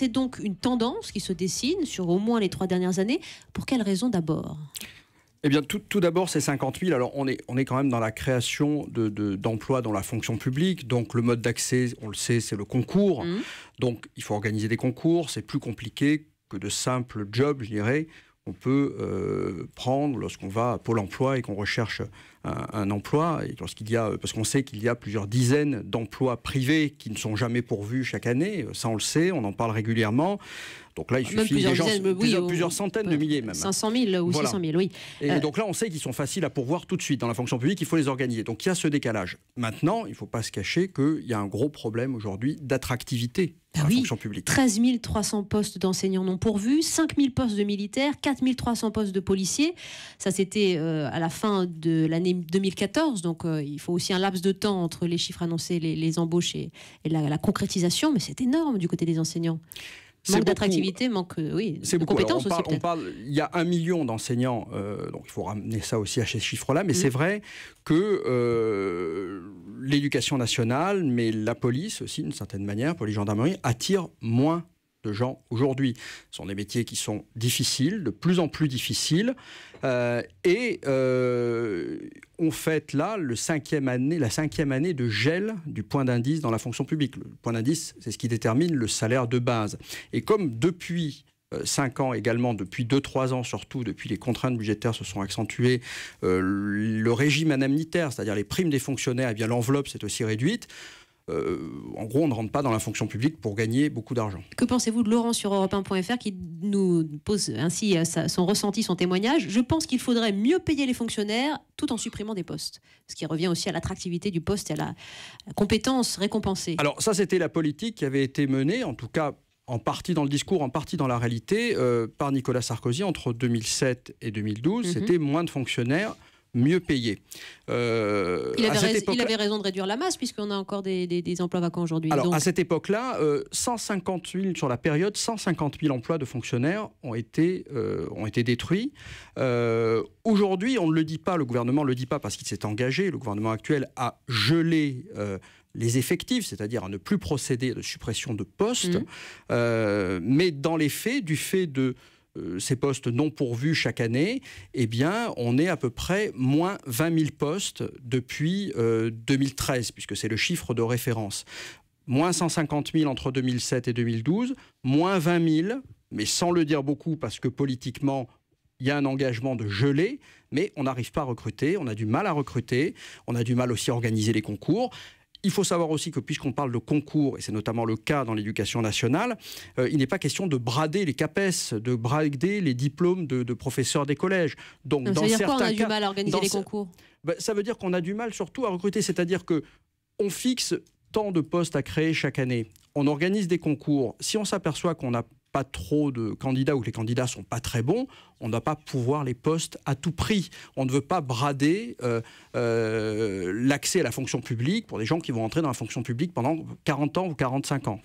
c'est donc une tendance qui se dessine sur au moins les trois dernières années. Pour quelles raisons d'abord eh bien, tout, d'abord, c'est 50 000. Alors, on est, on est quand même dans la création d'emplois dans la fonction publique. Donc, le mode d'accès, on le sait, c'est le concours. Mmh. Donc, il faut organiser des concours. C'est plus compliqué que de simples jobs, je dirais. On peut euh, prendre lorsqu'on va à Pôle emploi et qu'on recherche un, emploi, et lorsqu'il y a, euh, parce qu'on sait qu'il y a plusieurs dizaines d'emplois privés qui ne sont jamais pourvus chaque année, euh, ça on le sait, on en parle régulièrement. Donc là, il suffit plusieurs, centaines de milliers même. 500 000 ou 600 000, oui. Et donc là, on sait qu'ils sont faciles à pourvoir tout de suite. Dans la fonction publique, il faut les organiser. Donc il y a ce décalage. Maintenant, il ne faut pas se cacher qu'il y a un gros problème aujourd'hui d'attractivité bah oui, 13 300 postes d'enseignants non pourvus, 5 000 postes de militaires, 4 300 postes de policiers. Ça, c'était euh, à la fin de l'année 2014. Donc, euh, il faut aussi un laps de temps entre les chiffres annoncés, les, embauches et, la, concrétisation. Mais c'est énorme du côté des enseignants. Manque d'attractivité, manque euh, oui, de compétences parle, il y a un million d'enseignants, euh, donc il faut ramener ça aussi à ces chiffres-là, mais mm. c'est vrai que euh, l'éducation nationale, mais la police aussi, d'une certaine manière, pour les gendarmeries, attire moins de gens aujourd'hui. Ce sont des métiers qui sont difficiles, de plus en plus difficiles, et on fait là la cinquième année de gel du point d'indice dans la fonction publique. Le point d'indice, c'est ce qui détermine le salaire de base. Et comme depuis euh, cinq ans également, depuis deux, trois ans surtout, depuis les contraintes budgétaires se sont accentuées, euh, le régime anamnitaire, c'est-à-dire les primes des fonctionnaires, eh bien l'enveloppe s'est aussi réduite. Euh, en gros, on ne rentre pas dans la fonction publique pour gagner beaucoup d'argent. Que pensez-vous de Laurent sur europe qui nous pose ainsi euh, son ressenti, son témoignage Je pense qu'il faudrait mieux payer les fonctionnaires tout en supprimant des postes, ce qui revient aussi à l'attractivité du poste et à la compétence récompensée. Alors ça, c'était la politique qui avait été menée, en tout cas en partie dans le discours, en partie dans la réalité, euh, par Nicolas Sarkozy entre 2007 et 2012. Mhm. C'était moins de fonctionnaires mieux payés. Euh, il, avait raison de réduire la masse puisqu'on a encore des, emplois vacants aujourd'hui. Alors à cette époque-là, euh, sur la période, 150 000 emplois de fonctionnaires ont été, euh, ont été détruits. Euh, aujourd'hui, on ne le dit pas, le gouvernement ne le dit pas parce qu'il s'est engagé, le gouvernement actuel a gelé les effectifs, c'est-à-dire à ne plus procéder à de suppression de postes. Mmh. mais dans les faits, du fait de euh, ces postes non pourvus chaque année, eh bien, on est à peu près moins 20 000 postes depuis 2013, euh, puisque c'est le chiffre de référence. Moins 150 000 entre 2007 et 2012, moins 20 000, mais sans le dire beaucoup parce que politiquement, il y a un engagement de geler, mais on n'arrive pas à recruter, on a du mal à recruter, on a du mal aussi à organiser les concours. Il faut savoir aussi que puisqu'on parle de concours, et c'est notamment le cas dans l'éducation nationale, euh, il n'est pas question de brader les CAPES, de brader les diplômes de, professeurs des collèges. Donc, dans ça dire certains quoi, on a du mal à organiser les concours ben, Ça veut dire qu'on a du mal surtout à recruter, c'est-à-dire que on fixe tant de postes à créer chaque année. On organise des concours. Si on s'aperçoit qu'on a pas trop de candidats ou que les candidats sont pas très bons, on ne doit pas pouvoir les postes à tout prix. On ne veut pas brader euh, euh, l'accès à la fonction publique pour des gens qui vont entrer dans la fonction publique pendant 40 ans ou 45 ans.